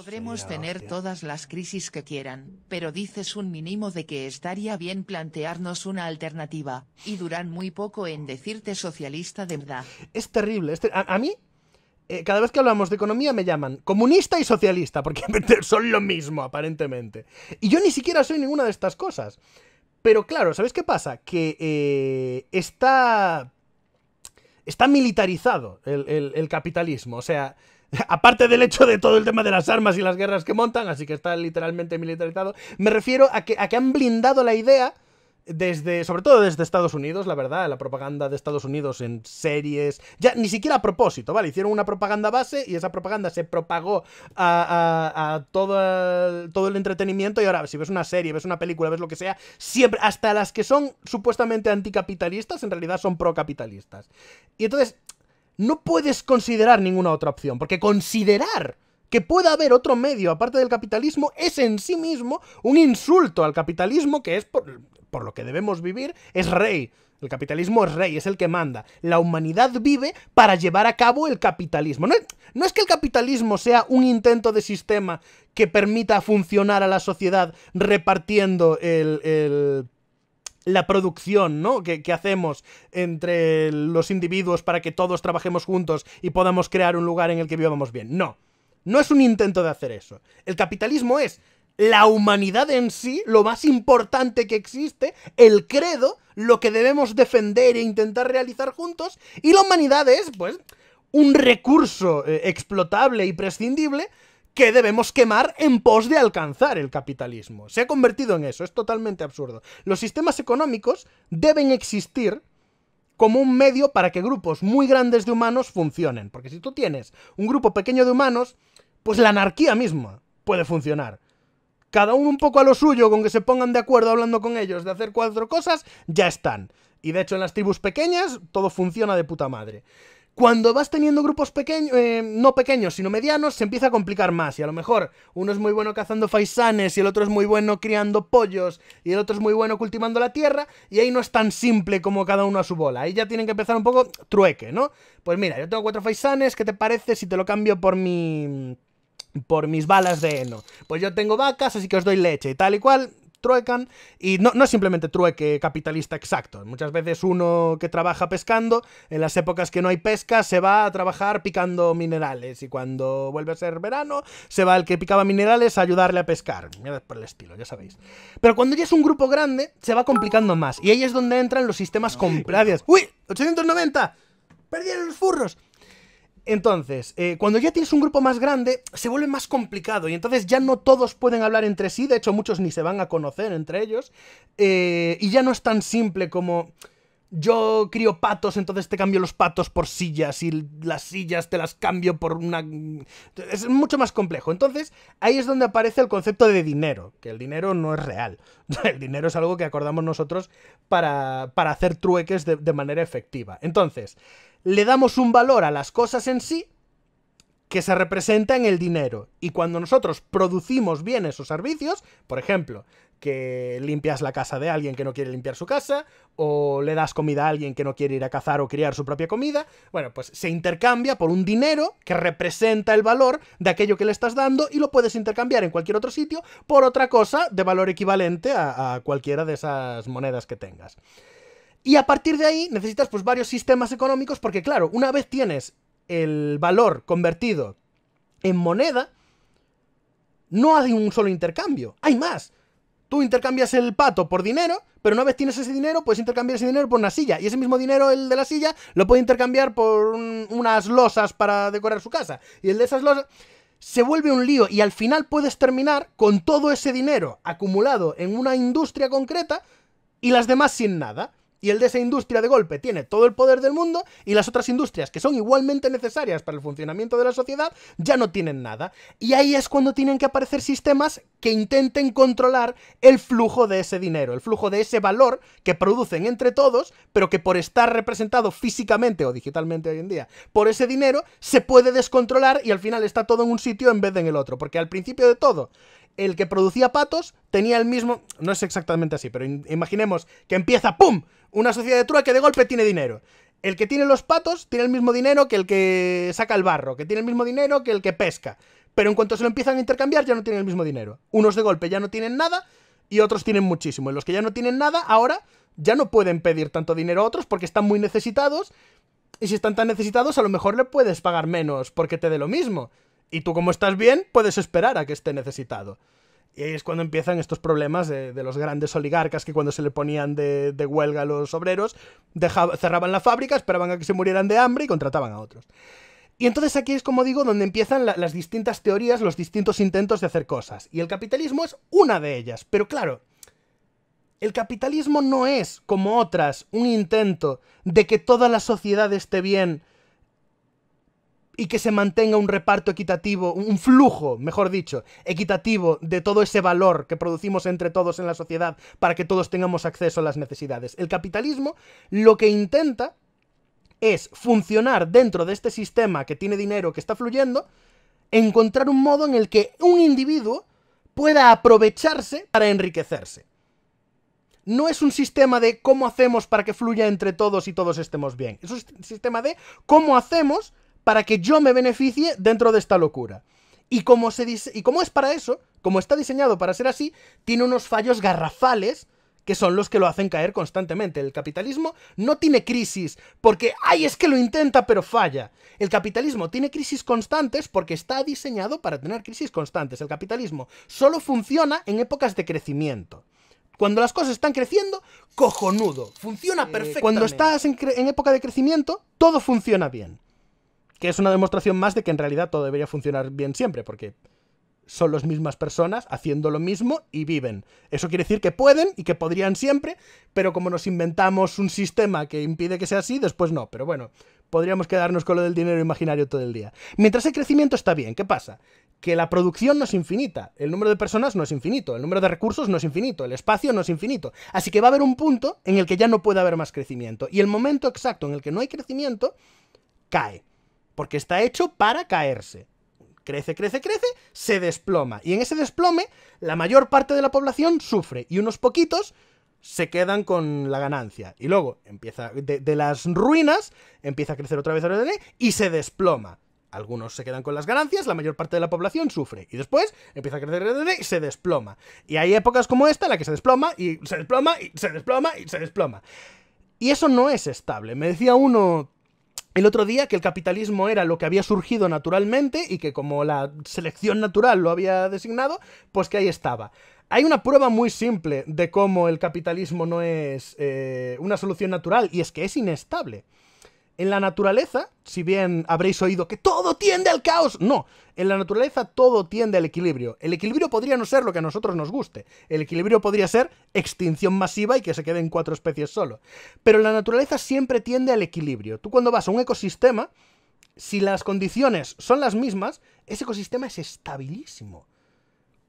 Podremos tener todas las crisis que quieran, pero dices un mínimo de que estaría bien plantearnos una alternativa, y duran muy poco en decirte socialista de verdad. Es terrible. a, mí, eh, cada vez que hablamos de economía me llaman comunista y socialista, porque son lo mismo, aparentemente. Y yo ni siquiera soy ninguna de estas cosas. Pero claro, ¿sabéis qué pasa? Que eh, está... Está militarizado el, el capitalismo, o sea aparte del hecho de todo el tema de las armas y las guerras que montan, así que está literalmente militarizado, me refiero a que, a que han blindado la idea desde, sobre todo desde Estados Unidos, la verdad, la propaganda de Estados Unidos en series, ya ni siquiera a propósito, ¿vale? Hicieron una propaganda base y esa propaganda se propagó a, todo, el, todo el entretenimiento y ahora si ves una serie, ves una película, ves lo que sea, siempre, hasta las que son supuestamente anticapitalistas, en realidad son procapitalistas. Y entonces, no puedes considerar ninguna otra opción, porque considerar que pueda haber otro medio aparte del capitalismo es en sí mismo un insulto al capitalismo que es por, lo que debemos vivir, es rey. El capitalismo es rey, es el que manda. La humanidad vive para llevar a cabo el capitalismo. No es, que el capitalismo sea un intento de sistema que permita funcionar a la sociedad repartiendo el la producción, ¿no? Que, hacemos entre los individuos para que todos trabajemos juntos y podamos crear un lugar en el que vivamos bien. No. No es un intento de hacer eso. El capitalismo es la humanidad en sí, lo más importante que existe, el credo, lo que debemos defender e intentar realizar juntos, y la humanidad es, pues, un recurso eh, explotable y prescindible que debemos quemar en pos de alcanzar el capitalismo. Se ha convertido en eso, es totalmente absurdo. Los sistemas económicos deben existir como un medio para que grupos muy grandes de humanos funcionen. Porque si tú tienes un grupo pequeño de humanos, pues la anarquía misma puede funcionar. Cada uno un poco a lo suyo, con que se pongan de acuerdo hablando con ellos de hacer cuatro cosas, ya están. Y de hecho en las tribus pequeñas todo funciona de puta madre. Cuando vas teniendo grupos pequeños, eh, no pequeños, sino medianos, se empieza a complicar más. Y a lo mejor uno es muy bueno cazando faisanes, y el otro es muy bueno criando pollos, y el otro es muy bueno cultivando la tierra, y ahí no es tan simple como cada uno a su bola. Ahí ya tienen que empezar un poco trueque, ¿no? Pues mira, yo tengo cuatro faisanes, ¿qué te parece si te lo cambio por mi por mis balas de heno. Pues yo tengo vacas, así que os doy leche y tal y cual truecan. Y no, no es simplemente trueque capitalista exacto. Muchas veces uno que trabaja pescando, en las épocas que no hay pesca, se va a trabajar picando minerales. Y cuando vuelve a ser verano, se va el que picaba minerales a ayudarle a pescar. por el estilo, ya sabéis. Pero cuando ya es un grupo grande, se va complicando más. Y ahí es donde entran los sistemas no, ¡Uy! ¡890! ¡Perdieron los furros! Entonces, eh, cuando ya tienes un grupo más grande, se vuelve más complicado y entonces ya no todos pueden hablar entre sí, de hecho muchos ni se van a conocer entre ellos, eh, y ya no es tan simple como yo crío patos, entonces te cambio los patos por sillas y las sillas te las cambio por una... Es mucho más complejo. Entonces, ahí es donde aparece el concepto de dinero, que el dinero no es real. El dinero es algo que acordamos nosotros para, para hacer trueques de, de manera efectiva. Entonces, le damos un valor a las cosas en sí, que se representa en el dinero. Y cuando nosotros producimos bienes o servicios, por ejemplo, que limpias la casa de alguien que no quiere limpiar su casa, o le das comida a alguien que no quiere ir a cazar o criar su propia comida, bueno, pues se intercambia por un dinero que representa el valor de aquello que le estás dando y lo puedes intercambiar en cualquier otro sitio por otra cosa de valor equivalente a, cualquiera de esas monedas que tengas. Y a partir de ahí necesitas pues varios sistemas económicos porque claro, una vez tienes el valor convertido en moneda, no hay un solo intercambio, hay más. Tú intercambias el pato por dinero, pero una vez tienes ese dinero, puedes intercambiar ese dinero por una silla. Y ese mismo dinero, el de la silla, lo puede intercambiar por unas losas para decorar su casa. Y el de esas losas se vuelve un lío y al final puedes terminar con todo ese dinero acumulado en una industria concreta y las demás sin nada y el de esa industria de golpe tiene todo el poder del mundo y las otras industrias que son igualmente necesarias para el funcionamiento de la sociedad ya no tienen nada. Y ahí es cuando tienen que aparecer sistemas que intenten controlar el flujo de ese dinero, el flujo de ese valor que producen entre todos, pero que por estar representado físicamente o digitalmente hoy en día, por ese dinero se puede descontrolar y al final está todo en un sitio en vez de en el otro, porque al principio de todo el que producía patos tenía el mismo... No es exactamente así, pero imaginemos que empieza ¡pum! Una sociedad de que de golpe tiene dinero. El que tiene los patos tiene el mismo dinero que el que saca el barro, que tiene el mismo dinero que el que pesca. Pero en cuanto se lo empiezan a intercambiar ya no tienen el mismo dinero. Unos de golpe ya no tienen nada y otros tienen muchísimo. Y los que ya no tienen nada ahora ya no pueden pedir tanto dinero a otros porque están muy necesitados. Y si están tan necesitados a lo mejor le puedes pagar menos porque te dé lo mismo. Y tú como estás bien, puedes esperar a que esté necesitado. Y ahí es cuando empiezan estos problemas de, los grandes oligarcas que cuando se le ponían de, huelga a los obreros, cerraban la fábrica, esperaban a que se murieran de hambre y contrataban a otros. Y entonces aquí es, como digo, donde empiezan las distintas teorías, los distintos intentos de hacer cosas. Y el capitalismo es una de ellas. Pero claro, el capitalismo no es, como otras, un intento de que toda la sociedad esté bien y que se mantenga un reparto equitativo, un flujo, mejor dicho, equitativo de todo ese valor que producimos entre todos en la sociedad para que todos tengamos acceso a las necesidades. El capitalismo lo que intenta es funcionar dentro de este sistema que tiene dinero, que está fluyendo, encontrar un modo en el que un individuo pueda aprovecharse para enriquecerse. No es un sistema de cómo hacemos para que fluya entre todos y todos estemos bien. Es un sistema de cómo hacemos para que yo me beneficie dentro de esta locura. Y como, es para eso, como está diseñado para ser así, tiene unos fallos garrafales que son los que lo hacen caer constantemente. El capitalismo no tiene crisis porque, ay, es que lo intenta pero falla. El capitalismo tiene crisis constantes porque está diseñado para tener crisis constantes. El capitalismo solo funciona en épocas de crecimiento. Cuando las cosas están creciendo, cojonudo, funciona perfecto. Cuando estás en época de crecimiento, todo funciona bien que es una demostración más de que en realidad todo debería funcionar bien siempre, porque son las mismas personas haciendo lo mismo y viven. Eso quiere decir que pueden y que podrían siempre, pero como nos inventamos un sistema que impide que sea así, después no. Pero bueno, podríamos quedarnos con lo del dinero imaginario todo el día. Mientras el crecimiento está bien, ¿qué pasa? Que la producción no es infinita, el número de personas no es infinito, el número de recursos no es infinito, el espacio no es infinito. Así que va a haber un punto en el que ya no puede haber más crecimiento. Y el momento exacto en el que no hay crecimiento, cae porque está hecho para caerse. Crece, crece, crece, se desploma. Y en ese desplome, la mayor parte de la población sufre y unos poquitos se quedan con la ganancia. Y luego empieza de, las ruinas, empieza a crecer otra vez y se desploma. Algunos se quedan con las ganancias, la mayor parte de la población sufre. Y después empieza a crecer y se desploma. Y hay épocas como esta en la que se desploma y se desploma y se desploma y se desploma. Y eso no es estable. Me decía uno el otro día que el capitalismo era lo que había surgido naturalmente y que como la selección natural lo había designado, pues que ahí estaba. Hay una prueba muy simple de cómo el capitalismo no es eh, una solución natural y es que es inestable. En la naturaleza, si bien habréis oído que todo tiende al caos, no, en la naturaleza todo tiende al equilibrio. El equilibrio podría no ser lo que a nosotros nos guste. El equilibrio podría ser extinción masiva y que se queden cuatro especies solo. Pero la naturaleza siempre tiende al equilibrio. Tú cuando vas a un ecosistema, si las condiciones son las mismas, ese ecosistema es estabilísimo.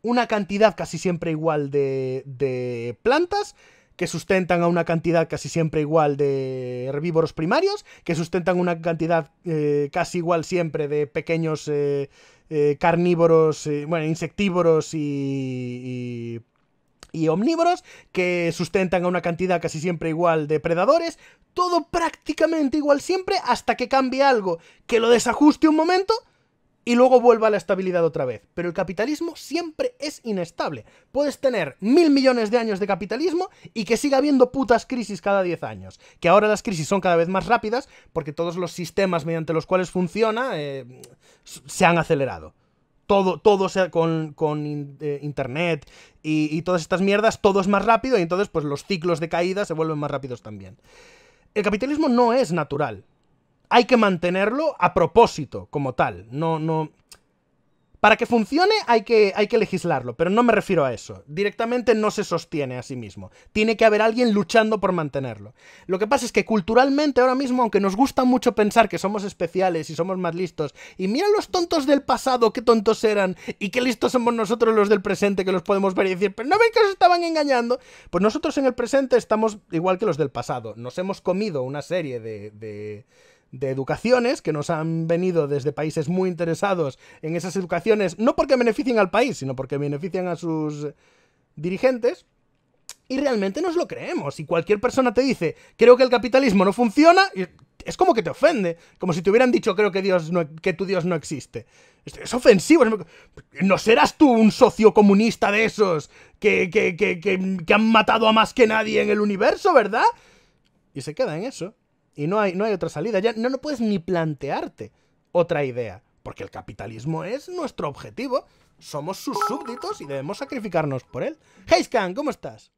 Una cantidad casi siempre igual de, de plantas que sustentan a una cantidad casi siempre igual de herbívoros primarios, que sustentan una cantidad eh, casi igual siempre de pequeños eh, eh, carnívoros, bueno, insectívoros y, y y omnívoros, que sustentan a una cantidad casi siempre igual de predadores, todo prácticamente igual siempre hasta que cambie algo que lo desajuste un momento y luego vuelva a la estabilidad otra vez. Pero el capitalismo siempre es inestable. Puedes tener mil millones de años de capitalismo y que siga habiendo putas crisis cada diez años. Que ahora las crisis son cada vez más rápidas porque todos los sistemas mediante los cuales funciona eh, se han acelerado. Todo, todo con, eh, internet y, todas estas mierdas, todo es más rápido y entonces pues los ciclos de caída se vuelven más rápidos también. El capitalismo no es natural, hay que mantenerlo a propósito, como tal. No, no. Para que funcione hay que, hay que legislarlo, pero no me refiero a eso. Directamente no se sostiene a sí mismo. Tiene que haber alguien luchando por mantenerlo. Lo que pasa es que culturalmente ahora mismo, aunque nos gusta mucho pensar que somos especiales y somos más listos, y mira los tontos del pasado, qué tontos eran, y qué listos somos nosotros los del presente que los podemos ver y decir, pero no ven que os estaban engañando. Pues nosotros en el presente estamos igual que los del pasado. Nos hemos comido una serie de de educaciones que nos han venido desde países muy interesados en esas educaciones, no porque beneficien al país, sino porque benefician a sus dirigentes. Y realmente nos lo creemos. Y cualquier persona te dice, creo que el capitalismo no funciona, es como que te ofende. Como si te hubieran dicho, creo que, Dios que tu Dios no existe. Es, ofensivo. ¿No serás tú un socio comunista de esos que han matado a más que nadie en el universo, verdad? Y se queda en eso. Y no hay, no hay otra salida. Ya no, no puedes ni plantearte otra idea. Porque el capitalismo es nuestro objetivo. Somos sus súbditos y debemos sacrificarnos por él. Heiskan, ¿cómo estás?